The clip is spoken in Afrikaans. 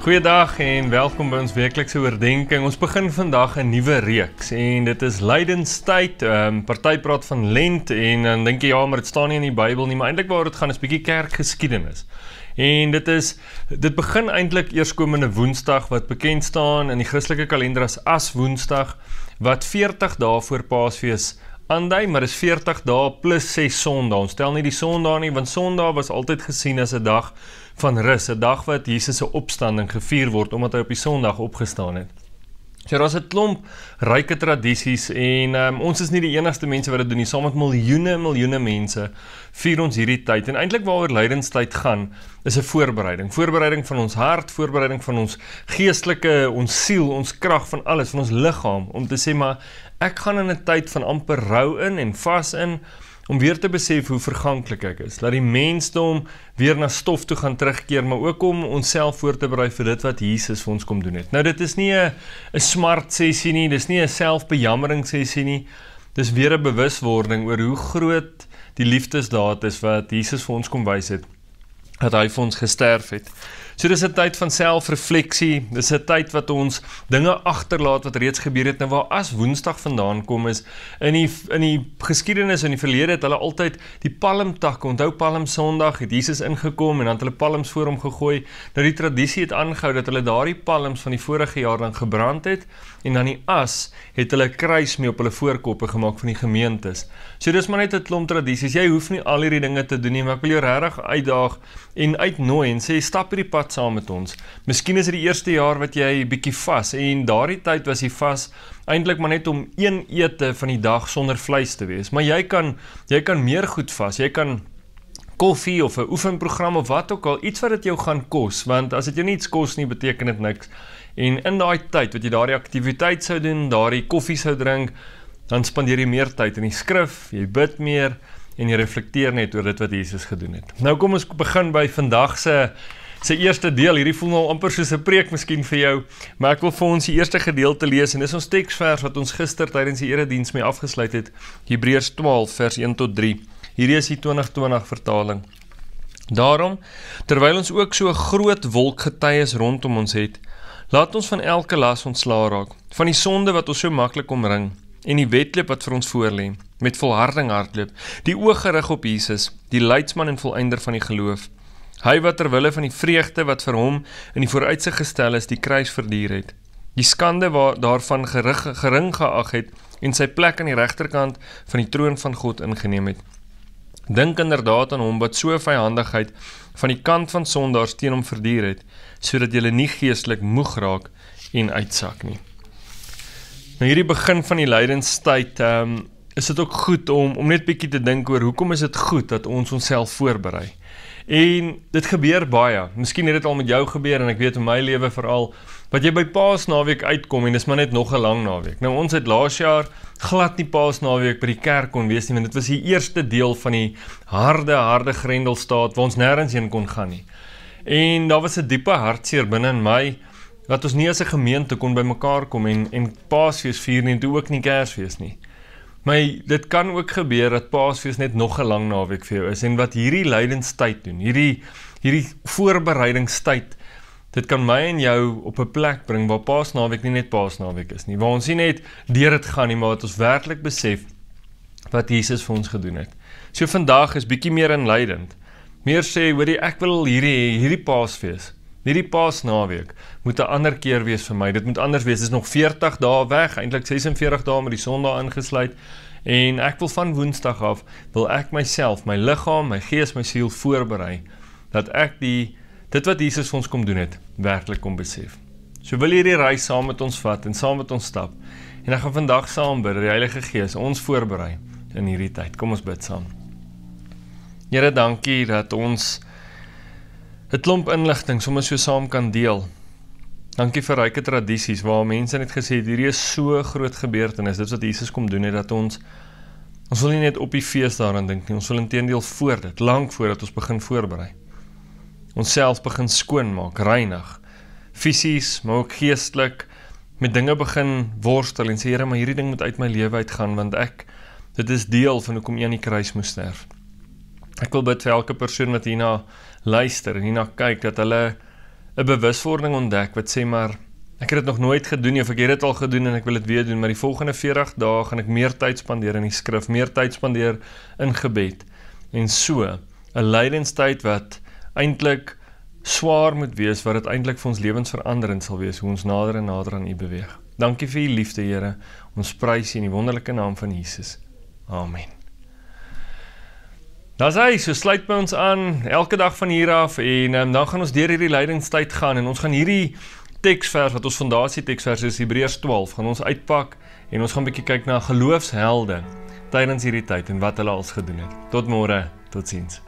Goeiedag en welkom by ons weeklikse oordeenking. Ons begin vandag 'n nuwe reeks en dit is Lijdenstyd. Ehm um, party praat van Lent en dan dink jy ja, maar dit staan nie in die Bybel nie, maar eintlik waar dit gaan is bietjie kerkgeskiedenis. En dit is dit begin eintlik eerskomende Woensdag wat bekend staan in die Christelike kalender as As Woensdag wat 40 dae voor Paasfees aandui, maar is 40 dae plus 6 Sondae. Ons tel nie die Sondae nie want Sondae was altyd gesien as 'n dag van rus, 'n dag wat Jesus se opstanding gevier word omdat hy op die Sondag opgestaan het. So daar's 'n klomp ryke tradisies en um, ons is nie die enigste mense wat dit doen nie. Saam met miljoene en miljoene mense vier ons hierdie tyd en eintlik waaroor lydenstyd gaan is 'n voorbereiding. Voorbereiding van ons hart, voorbereiding van ons geestelike, ons siel, ons krag van alles, van ons liggaam om te sê maar ek gaan in 'n tyd van amper rou in en vas in om weer te besef hoe verganklik ek is, dat die mensdom weer na stof toe gaan terugkeer, maar ook om onsself voor te berei vir dit wat Jesus vir ons kom doen het. Nou dit is nie 'n 'n smart sessie nie, dis nie 'n selfbejammering sessie nie. Dis weer 'n bewuswording oor hoe groot die liefdesdaad is wat Jesus vir ons kom wys het dat hy vir ons gesterf het. So dis 'n tyd van selfrefleksie, dis 'n tyd wat ons dinge agterlaat wat reeds gebeur het. Nou waar as Woensdag vandaan kom is in die in die geskiedenis in die verlede het hulle altyd die palmtakke, onthou Palm Sondag, het Jesus ingekom en dan het hulle palms voor hom gegooi. Nou die tradisie het aangehou dat hulle daardie palms van die vorige jaar dan gebrand het en dan die as het hulle 'n kruis mee op hulle voorkoppe gemaak van die gemeentes. So dis maar net 'n klomp tradisies. Jy hoef nie al hierdie dinge te doen nie, maar ek wil jou regtig uitdaag en uitnooi en sê stap hierdie pad saam met ons. Miskien is dit die eerste jaar wat jy bietjie vas en daardie tyd was jy vas eintlik maar net om een ete van die dag sonder vleis te wees. Maar jy kan jy kan meer goed vas. Jy kan koffie of 'n oefenprogram of wat ook al iets wat dit jou gaan kos want as dit jou niks kos nie beteken dit niks. En in daai tyd wat jy daardie aktiwiteit sou doen, daardie koffie sou drink, dan spandeer jy meer tyd in die skrif, jy bid meer en jy reflekteer net oor dit wat Jesus gedoen het. Nou kom ons begin by vandag se se eerste deel. Hierdie voel nou amper soos 'n preek miskien vir jou, maar ek wil vir ons die eerste gedeelte lees en dis ons teksvers wat ons gister tydens die erediens mee afgesluit het. Hebreërs 12 vers 1 tot 3. Hierdie is die 2020 vertaling. Daarom, terwyl ons ook so 'n groot wolk getuies rondom ons het, laat ons van elke las ontslaa raak, van die sonde wat ons so maklik omring en die wedloop wat vir ons voorlê met volharding hardloop die oog gerig op Jesus die leidsman en volëinder van die geloof Hy wat ter wille van die vreugde wat vir hom in die vooruitsig gestel is, die kruis verduur het. Die skande waar daarvan gerig, gering geag het en sy plek aan die regterkant van die troon van God ingeneem het. Dink inderdaad aan hom wat so vyandigheid van die kant van sondaars teen hom verduur het, sodat jy nie geestelik moeg raak en uitsak nie. Nou hierdie begin van die lydenstyd, ehm um, is dit ook goed om om net bietjie te dink oor hoekom is dit goed dat ons onsself voorberei? En dit gebeur baie. Miskien het dit al met jou gebeur en ek weet in my lewe veral wat jy by Paasnaweek uitkom en dis maar net nog 'n lang naweek. Nou ons het laas jaar glad nie Paasnaweek by die kerk kon wees nie want dit was die eerste deel van die harde harde grendelstaat waar ons nêrens heen kon gaan nie. En daar was 'n diepe hartseer binne in my dat ons nie as 'n gemeente kon bymekaar kom en en Paasfees vier nie en toe ook nie Kersfees nie. Maar dit kan ook gebeur dat Paasfees net nog 'n lang naweek vir jou is en wat hierdie lydenstyd doen, hierdie hierdie voorbereidingstyd, dit kan my en jou op 'n plek bring waar Paasnaweek nie net Paasnaweek is nie, waar ons nie net deur dit gaan nie, maar wat ons werklik besef wat Jesus vir ons gedoen het. So vandag is bietjie meer in lydend. Meer sê hoorie ek wil hierdie hierdie Paasfees Nie die Paasnaweek moet 'n ander keer wees vir my. Dit moet anders wees. Dit is nog 40 dae weg, eintlik 46 dae met die Sondag ingesluit. En ek wil van Woensdag af wil ek myself, my liggaam, my gees, my siel voorberei dat ek die dit wat Jesus vir ons kom doen het, werklik kom besef. So wil hierdie reis saam met ons vat en saam met ons stap. En ek gaan vandag saam bid dat die Heilige Gees ons voorberei in hierdie tyd. Kom ons bid saam. Here, dankie dat ons 'n klomp inligting sommer so saam kan deel. Dankie vir ryke tradisies waar mense net gesê het hierdie is so groot gebeurtenis. Dit is wat Jesus kom doen het dat ons ons wil nie net op die fees daaraan dink nie. Ons wil intedeel voor dit, lank voordat ons begin voorberei. Ons self begin skoonmaak, reinig. Fisies, maar ook geestelik met dinge begin worstel en sê Here, maar hierdie ding moet uit my lewe uitgaan want ek dit is deel van hoekom ek aan die kruis moes sterf. Ek wil bid vir elke persoon wat hierna luister en hierna kyk dat hulle 'n bewuswording ontdek wat sê maar ek het dit nog nooit gedoen nie of ek het dit al gedoen en ek wil dit weer doen maar die volgende 40 dae gaan ek meer tyd spandeer in die skrif, meer tyd spandeer in gebed en so 'n lydenstyd wat eintlik swaar moet wees wat dit eintlik vir ons lewensveranderend sal wees hoe ons nader en nader aan U beweeg. Dankie vir U liefde Here. Ons prys U in die wonderlike naam van Jesus. Amen. Daar's hy, so sluit by ons aan elke dag van hier af en um, dan gaan ons deur hierdie leidingstyd gaan en ons gaan hierdie teksvers wat ons fondasie teksvers is Hebreërs 12 gaan ons uitpak en ons gaan 'n bietjie kyk na geloofshelde tydens hierdie tyd en wat hulle als gedoen het. Tot môre, totsiens.